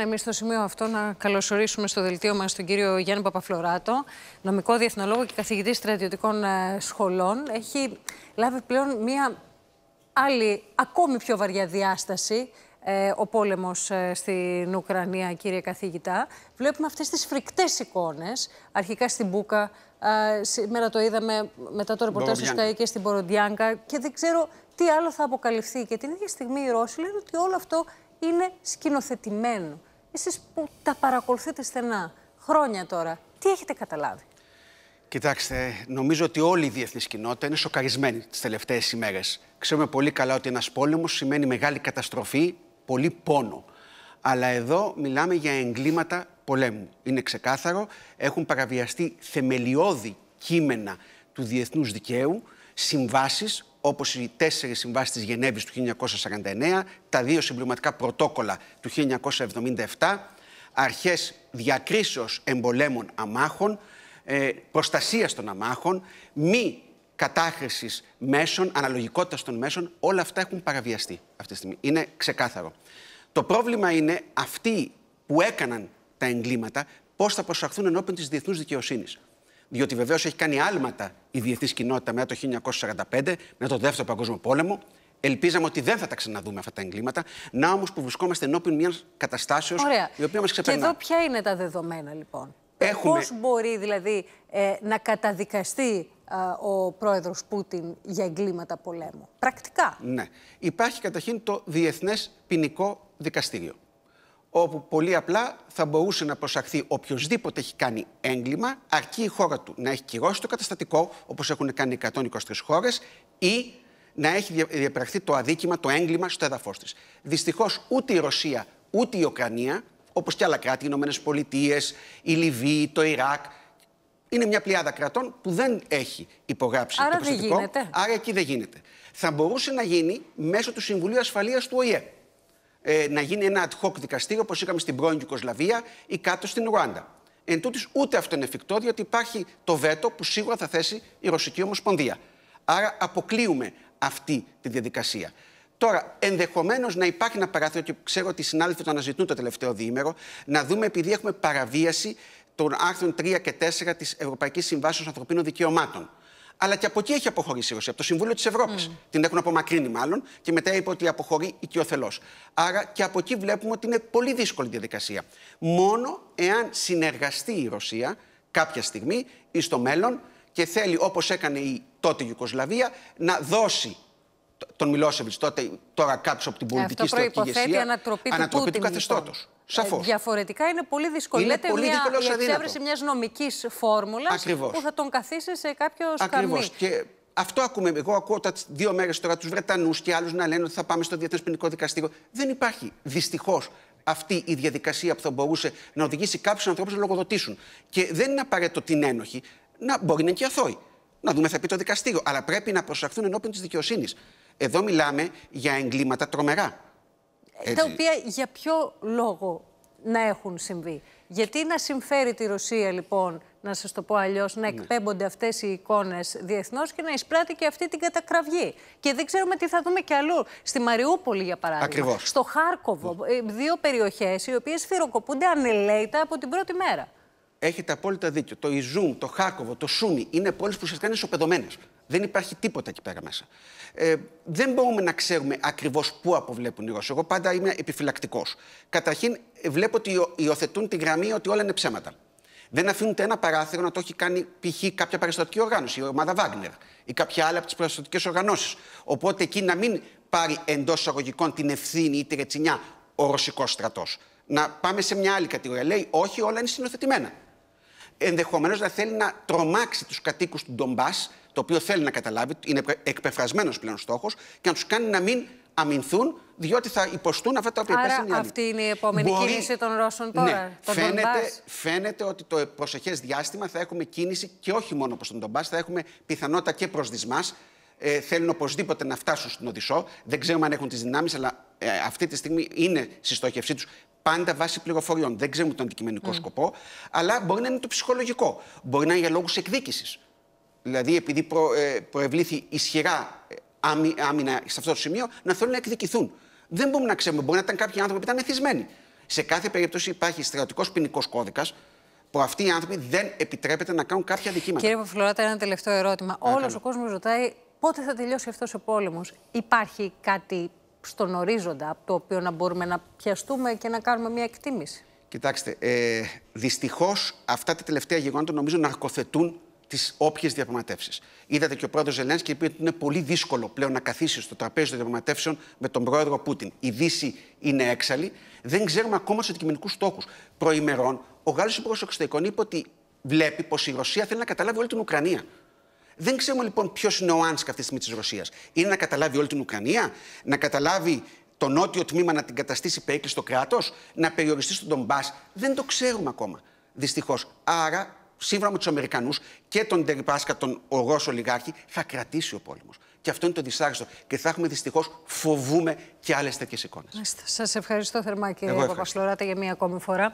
Εμεί στο σημείο αυτό να καλωσορίσουμε στο δελτίο μας τον κύριο Γιάννη Παπαφλωράτο, νομικό διεθνολόγο και καθηγητή στρατιωτικών ε, σχολών. Έχει λάβει πλέον μία άλλη, ακόμη πιο βαριά διάσταση ε, ο πόλεμος ε, στην Ουκρανία, κύριε καθηγητά. Βλέπουμε αυτές τις φρικτές εικόνες, αρχικά στην Μπούκα, σήμερα το είδαμε μετά το ρεπορτάζ του ΣΚΑΗ και στην Ποροντιάνκα και δεν ξέρω τι άλλο θα αποκαλυφθεί. Και την ίδια στιγμή οι Ρώσοι λένε ότι όλο αυτό είναι σκηνοθετημένο. Εσείς που τα παρακολουθείτε στενά, χρόνια τώρα, τι έχετε καταλάβει. Κοιτάξτε, νομίζω ότι όλη η διεθνής κοινότητα είναι σοκαρισμένη τις τελευταίες ημέρες. Ξέρουμε πολύ καλά ότι ένας πόλεμος σημαίνει μεγάλη καταστροφή, πολύ πόνο. Αλλά εδώ μιλάμε για εγκλήματα πολέμου. Είναι ξεκάθαρο, έχουν παραβιαστεί θεμελιώδη κείμενα του διεθνούς δικαίου, συμβάσεις όπως οι τέσσερις συμβάσεις της Γενέβης του 1949, τα δύο συμπληρωματικά πρωτόκολλα του 1977, αρχές διακρίσεως εμπολέμων αμάχων, ε, προστασίας των αμάχων, μη κατάχρησης μέσων, αναλογικότητας των μέσων, όλα αυτά έχουν παραβιαστεί αυτή τη στιγμή. Είναι ξεκάθαρο. Το πρόβλημα είναι αυτοί που έκαναν τα εγκλήματα, πώς θα προσαχθούν ενώπιον της διεθνούς δικαιοσύνης διότι βεβαίως έχει κάνει άλματα η διεθνής κοινότητα μετά το 1945, μετά το Δεύτερο Παγκόσμιο Πόλεμο. Ελπίζαμε ότι δεν θα τα ξαναδούμε αυτά τα εγκλήματα. Να όμως που βρισκόμαστε ενώπιον μιας καταστάσεως η οποία μας ξεπερνά. Και εδώ ποια είναι τα δεδομένα λοιπόν. Έχουμε... Πώς μπορεί δηλαδή ε, να καταδικαστεί ε, ο πρόεδρος Πούτιν για εγκλήματα πολέμου. Πρακτικά. Ναι. Υπάρχει καταρχήν το Διεθνές Ποινικό Δικαστήριο όπου πολύ απλά θα μπορούσε να προσαχθεί οποιοδήποτε έχει κάνει έγκλημα, αρκεί η χώρα του να έχει κυρώσει το καταστατικό, όπως έχουν κάνει 123 χώρες, ή να έχει διαπραχθεί το αδίκημα, το έγκλημα στο έδαφος της. Δυστυχώς ούτε η Ρωσία, ούτε η Ουκρανία, όπως και άλλα κράτη, οι Ηνωμένες Πολιτείες, η Λιβύη, το Ιράκ, είναι μια πλειάδα κρατών που δεν έχει υπογράψει το καταστατικό. Άρα εκεί δεν γίνεται. Θα μπορούσε να γίνει μέσω του Συμβουλίου Ασφαλείας του ΟΗΕ. Ε, να γίνει ένα ad hoc δικαστήριο όπως είχαμε στην πρώην Ιουκοσλαβία ή κάτω στην Ρουάντα. Εν τούτης, ούτε αυτό είναι εφικτό, διότι υπάρχει το βέτο που σίγουρα θα θέσει η Ρωσική Ομοσπονδία. Άρα αποκλείουμε αυτή τη διαδικασία. Τώρα, ενδεχομένως να υπάρχει ένα παράθυρο, και ξέρω ότι οι συνάδελφοι το αναζητούν το τελευταίο διήμερο, να δούμε επειδή έχουμε παραβίαση των άρθρων 3 και 4 της Ευρωπαϊκής Συμβάσεως Ανθρωπίνων Δικαιωμάτων αλλά και από εκεί έχει αποχωρήσει η Ρωσία, από το Συμβούλιο της Ευρώπης. Mm. Την έχουν απομακρύνει μάλλον και μετά είπε ότι αποχωρεί οικειοθελώ. Άρα και από εκεί βλέπουμε ότι είναι πολύ δύσκολη διαδικασία. Μόνο εάν συνεργαστεί η Ρωσία κάποια στιγμή ή στο μέλλον και θέλει, όπως έκανε η τότε Ιουκοσλαβία, να δώσει τον Μιλόσεβιτ, τότε τώρα κάτω από την πολιτική ε, Αυτό ανατροπή του, του λοιπόν. καθεστώτος διαφορετικά είναι πολύ δύσκολο. Είναι πολύ μια, η εξέβρεση μιας νομικής φόρμουλας που θα τον καθίσει σε κάποιο σκαρνί. Και αυτό ακούμε. Εγώ ακούω τα δύο μέρες τώρα τους Βρετανούς και άλλους να λένε ότι θα πάμε στο Διεθνές Ποινικό Δικαστήριο. Δεν υπάρχει δυστυχώς αυτή η διαδικασία που θα μπορούσε να οδηγήσει κάποιους ανθρώπους να λογοδοτήσουν. Και δεν είναι απαραίτητο την ένοχη να μπορεί να είναι και αθώοι. Να δούμε, θα πει το δικαστήριο. Αλλά πρέπει να προσαχθούν ενώπιον της δικαιοσύνης. Εδώ μιλάμε για εγκλήματα τρομερά. Τα οποία για ποιο λόγο να έχουν συμβεί. Γιατί να συμφέρει τη Ρωσία λοιπόν, να σας το πω αλλιώς, να ναι. εκπέμπονται αυτές οι εικόνες διεθνώς και να εισπράττει και αυτή την κατακραυγή. Και δεν ξέρουμε τι θα δούμε και αλλού. Στη Μαριούπολη για παράδειγμα, Ακριβώς. στο Χάρκοβο, ε, δύο περιοχές οι οποίες φυροκοπούνται ανελέητα από την πρώτη μέρα. Έχετε απόλυτα δίκιο. Το Ιζούμ, το Χάκοβο, το Σούμι είναι πόλεις που ουσιαστικά είναι ισοπεδωμένες. Δεν υπάρχει τίποτα εκεί πέρα μέσα. Ε, δεν μπορούμε να ξέρουμε ακριβώς πού αποβλέπουν οι Ρώσοι. Εγώ πάντα είμαι επιφυλακτικός. Καταρχήν, βλέπω ότι υιοθετούν τη γραμμή ότι όλα είναι ψέματα. Δεν αφήνουν ένα παράθυρο να το έχει κάνει π.χ. κάποια παραστατική οργάνωση, η ομάδα Βάγκνερ ή κάποια άλλη από τις παραστατικές οργανώσεις. Οπότε εκεί να μην πάρει εντός εισαγωγικών την ευθύνη ή τη ρετσινιά ο ρωσικός στρατός. Να πάμε σε μια άλλη κατηγορία. Λέει, όχι, όλα είναι συνοθετημένα ενδεχομένως να θέλει να τρομάξει τους κατοίκους του Ντομπάς, το οποίο θέλει να καταλάβει, είναι εκπεφρασμένος πλέον στόχος, και να τους κάνει να μην αμυνθούν, διότι θα υποστούν αυτά τα οποία Άρα, οι Αυτή είναι η επόμενη κίνηση των Ρώσων ναι, τώρα. Ναι. Τον φαίνεται, φαίνεται ότι το προσεχές διάστημα θα έχουμε κίνηση και όχι μόνο προς τον Ντομπάς, θα έχουμε πιθανότητα και προς δισμά. Ε, θέλουν οπωσδήποτε να φτάσουν στην Οδυσσό. Δεν ξέρουμε αν έχουν τις δυνάμεις, αλλά ε, αυτή τη στιγμή είναι στη στόχευσή τους πάντα βάσει πληροφοριών. Δεν ξέρουμε τον αντικειμενικό σκοπό, αλλά μπορεί να είναι το ψυχολογικό. Μπορεί να είναι για λόγους εκδίκησης. Δηλαδή, επειδή προ, ε, προευλήθη ισχυρά ε, άμυνα σε αυτό το σημείο, να θέλουν να εκδικηθούν. Δεν μπορούμε να ξέρουμε. Μπορεί να ήταν κάποιοι άνθρωποι που ήταν μεθυσμένοι. Σε κάθε περίπτωση υπάρχει στρατικό ποινικός κώδικας που αυτοί οι άνθρωποι δεν επιτρέπεται να κάνουν κάποια δικήματα. Κύριε Παφιλωράτα, ένα τελευταίο ερώτημα. Όλο ο κόσμος ρωτάει πότε θα τελειώσει αυτός ο πόλεμος. Υπάρχει κάτι στον ορίζοντα, από το οποίο να μπορούμε να πιαστούμε και να κάνουμε μια εκτίμηση. Κοιτάξτε, ε, δυστυχώς αυτά τα τελευταία γεγονότα νομίζω να αρκοθετούν τις όποιες διαπραγματεύσεις. Είδατε και ο πρόεδρος Ζελένσκι είπε ότι είναι πολύ δύσκολο πλέον να καθίσει στο τραπέζι των διαπραγματεύσεων με τον πρόεδρο Πούτιν. Η Δύση είναι έξαλλη. Δεν ξέρουμε ακόμα του αντικειμενικούς στόχους. Προημερών, ο Γάλλος Υπουργός Εξωτερικών είπε ότι βλέπει πως η Ρωσία θέλει να καταλάβει όλη την Ουκρανία. Δεν ξέρουμε λοιπόν ποιος είναι ο Άνσκα αυτή τη στιγμή της Ρωσίας. Είναι να καταλάβει όλη την Ουκρανία, να καταλάβει το νότιο τμήμα να την καταστήσει περίκλειστο κράτος, να περιοριστεί στον Ντομπά. Δεν το ξέρουμε ακόμα. Δυστυχώς. Άρα, σύμφωνα με τους Αμερικανούς και τον Τερυπάσκα, τον Ρώσο λιγάρχη, θα κρατήσει ο πόλεμος. Και αυτό είναι το δυσάρεστο. Και θα έχουμε δυστυχώς, φοβούμε και άλλες τέτοιες εικόνες. Σας ευχαριστώ θερμά, κύριε Παπασλωράτα, για μία ακόμη φορά.